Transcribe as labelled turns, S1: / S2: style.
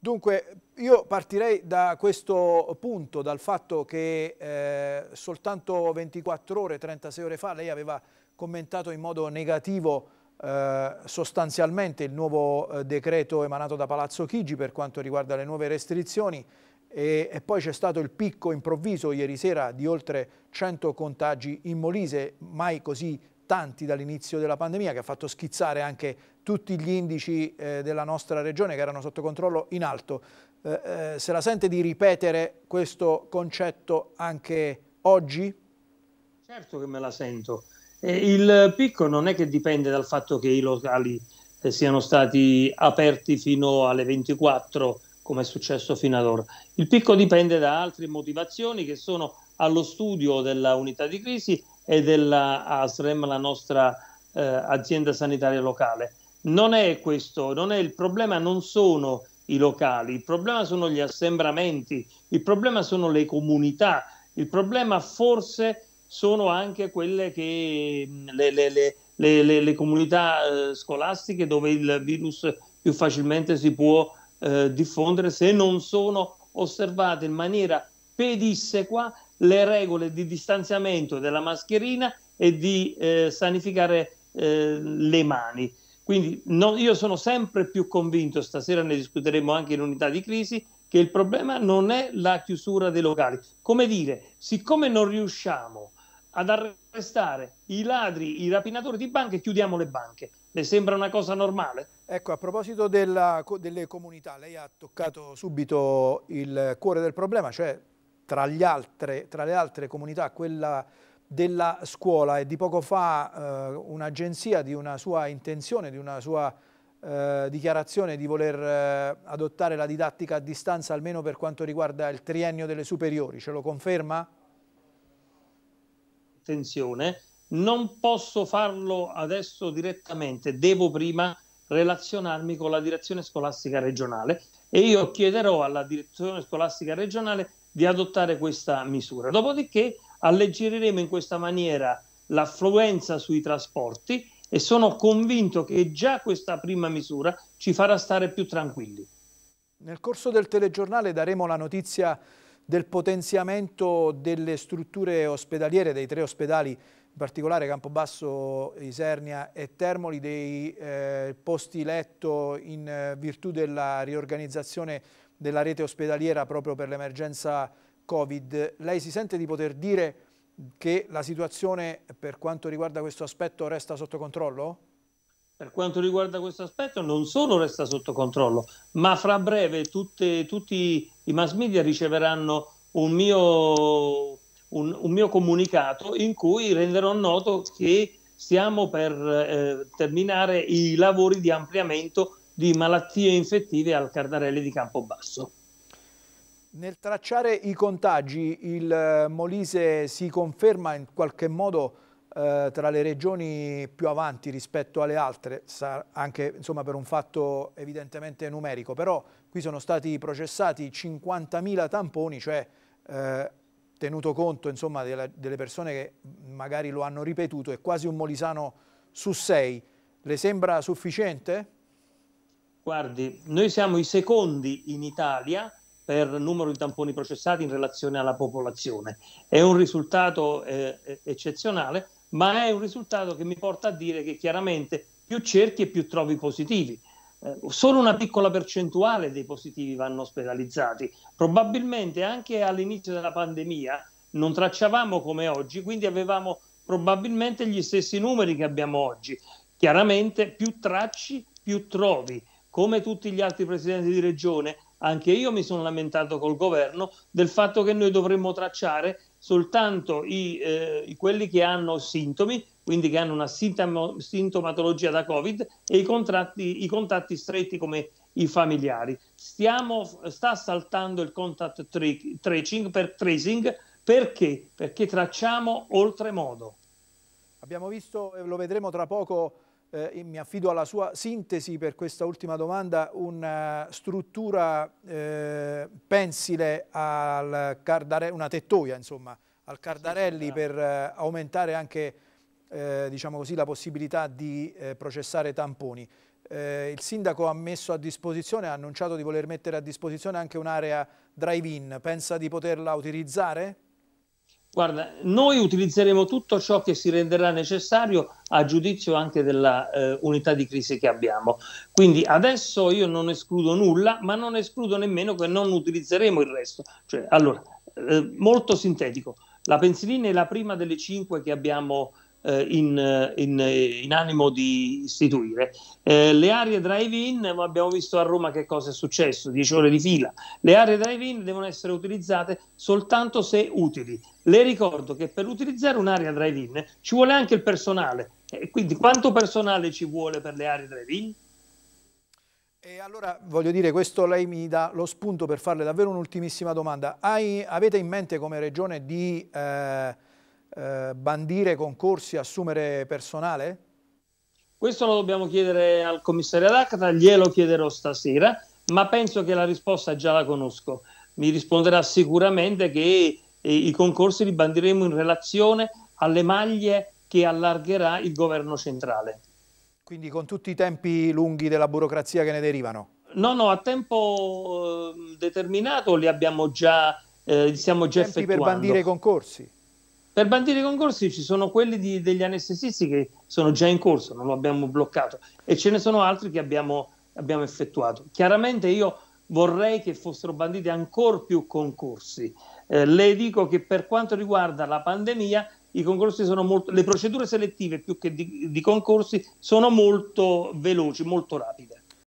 S1: Dunque, io partirei da questo punto, dal fatto che eh, soltanto 24 ore, 36 ore fa, lei aveva commentato in modo negativo eh, sostanzialmente il nuovo eh, decreto emanato da Palazzo Chigi per quanto riguarda le nuove restrizioni e, e poi c'è stato il picco improvviso ieri sera di oltre 100 contagi in Molise, mai così importanti dall'inizio della pandemia che ha fatto schizzare anche tutti gli indici eh, della nostra regione che erano sotto controllo in alto. Eh, eh, se la sente di ripetere questo concetto anche oggi? Certo che me la sento. Eh,
S2: il picco non è che dipende dal fatto che i locali eh, siano stati aperti fino alle 24 come è successo fino ad ora. Il picco dipende da altre motivazioni che sono allo studio della unità di crisi e della ASREM, la nostra eh, azienda sanitaria locale. Non è questo, non è il problema, non sono i locali, il problema sono gli assembramenti, il problema sono le comunità, il problema forse sono anche quelle che le, le, le, le comunità eh, scolastiche dove il virus più facilmente si può eh, diffondere se non sono osservate in maniera pedissequa le regole di distanziamento della mascherina e di eh, sanificare eh, le mani. Quindi no, io sono sempre più convinto, stasera ne discuteremo anche in unità di crisi, che il problema non è la chiusura dei locali. Come dire, siccome non riusciamo ad arrestare i ladri, i rapinatori di banche, chiudiamo
S1: le banche. Le sembra una cosa normale? Ecco, a proposito della, delle comunità, lei ha toccato subito il cuore del problema, cioè tra, altre, tra le altre comunità quella della scuola e di poco fa eh, un'agenzia di una sua intenzione, di una sua eh, dichiarazione di voler eh, adottare la didattica a distanza almeno per quanto riguarda il triennio delle superiori, ce lo conferma?
S2: Attenzione, non posso farlo adesso direttamente, devo prima relazionarmi con la direzione scolastica regionale e io chiederò alla direzione scolastica regionale di adottare questa misura. Dopodiché alleggeriremo in questa maniera l'affluenza sui trasporti e sono convinto che già questa prima misura ci farà stare più tranquilli.
S1: Nel corso del telegiornale daremo la notizia del potenziamento delle strutture ospedaliere, dei tre ospedali, in particolare Campobasso, Isernia e Termoli, dei eh, posti letto in eh, virtù della riorganizzazione della rete ospedaliera proprio per l'emergenza Covid. Lei si sente di poter dire che la situazione per quanto riguarda questo aspetto resta sotto controllo?
S2: Per quanto riguarda questo aspetto non solo resta sotto controllo, ma fra breve tutte, tutti i mass media riceveranno un mio, un, un mio, comunicato in cui renderò noto che stiamo per eh, terminare i lavori di ampliamento di malattie infettive al Cardarelli di Campobasso.
S1: Nel tracciare i contagi il eh, Molise si conferma in qualche modo eh, tra le regioni più avanti rispetto alle altre, anche insomma, per un fatto evidentemente numerico, però qui sono stati processati 50.000 tamponi, cioè eh, tenuto conto insomma, della, delle persone che magari lo hanno ripetuto, è quasi un molisano su sei. Le sembra sufficiente? Guardi, noi siamo i secondi
S2: in Italia per numero di tamponi processati in relazione alla popolazione. È un risultato eh, eh, eccezionale, ma è un risultato che mi porta a dire che chiaramente più cerchi e più trovi positivi. Eh, solo una piccola percentuale dei positivi vanno ospedalizzati. Probabilmente anche all'inizio della pandemia non tracciavamo come oggi, quindi avevamo probabilmente gli stessi numeri che abbiamo oggi. Chiaramente più tracci, più trovi come tutti gli altri presidenti di regione, anche io mi sono lamentato col governo del fatto che noi dovremmo tracciare soltanto i, eh, quelli che hanno sintomi, quindi che hanno una sintomo, sintomatologia da Covid e i, contratti, i contatti stretti come i familiari. Stiamo, sta saltando il contact tracing per tracing perché? Perché tracciamo oltremodo.
S1: Abbiamo visto, lo vedremo tra poco, eh, mi affido alla sua sintesi per questa ultima domanda, una eh, struttura eh, pensile al Cardarelli, una tettoia insomma, al Cardarelli per eh, aumentare anche eh, diciamo così, la possibilità di eh, processare tamponi. il sindaco ha messo a disposizione, ha annunciato di voler mettere a disposizione anche un'area drive-in, pensa di poterla utilizzare?
S2: Guarda, noi utilizzeremo tutto ciò che si renderà necessario a giudizio anche della eh, unità di crisi che abbiamo. Quindi adesso io non escludo nulla, ma non escludo nemmeno che non utilizzeremo il resto. Cioè, allora, eh, molto sintetico, la pensilina è la prima delle cinque che abbiamo eh, in, eh, in, eh, in, animo di istituire. Eh, le aree drive-in, abbiamo visto a Roma che cosa è successo, 10 ore di fila, le aree drive-in devono essere utilizzate soltanto se utili. Le ricordo che per utilizzare un'area drive-in ci vuole anche il personale, eh, quindi quanto personale ci vuole per le aree drive-in?
S1: E allora voglio dire, questo lei mi dà lo spunto per farle davvero un'ultimissima domanda. Hai, avete in mente come regione di eh, eh, bandire concorsi, assumere personale?
S2: Questo lo dobbiamo chiedere al commissario D'Acta, glielo chiederò stasera, ma penso che la risposta già la conosco. Mi risponderà sicuramente che eh, i concorsi li bandiremo in relazione alle maglie che allargherà il governo centrale.
S1: Quindi con tutti i tempi lunghi della burocrazia che ne derivano?
S2: No, no, a tempo ehm, determinato li abbiamo già, eh, li stiamo già tempi effettuando. per bandire i concorsi? Per bandire i concorsi ci sono quelli di, degli anestesisti che sono già in corso, non lo abbiamo bloccato, e ce ne sono altri che abbiamo, abbiamo effettuato. Chiaramente io vorrei che fossero banditi ancora più concorsi. Eh, le dico che per quanto riguarda la pandemia, molto, le procedure selettive più che di, di concorsi sono molto veloci, molto rapide.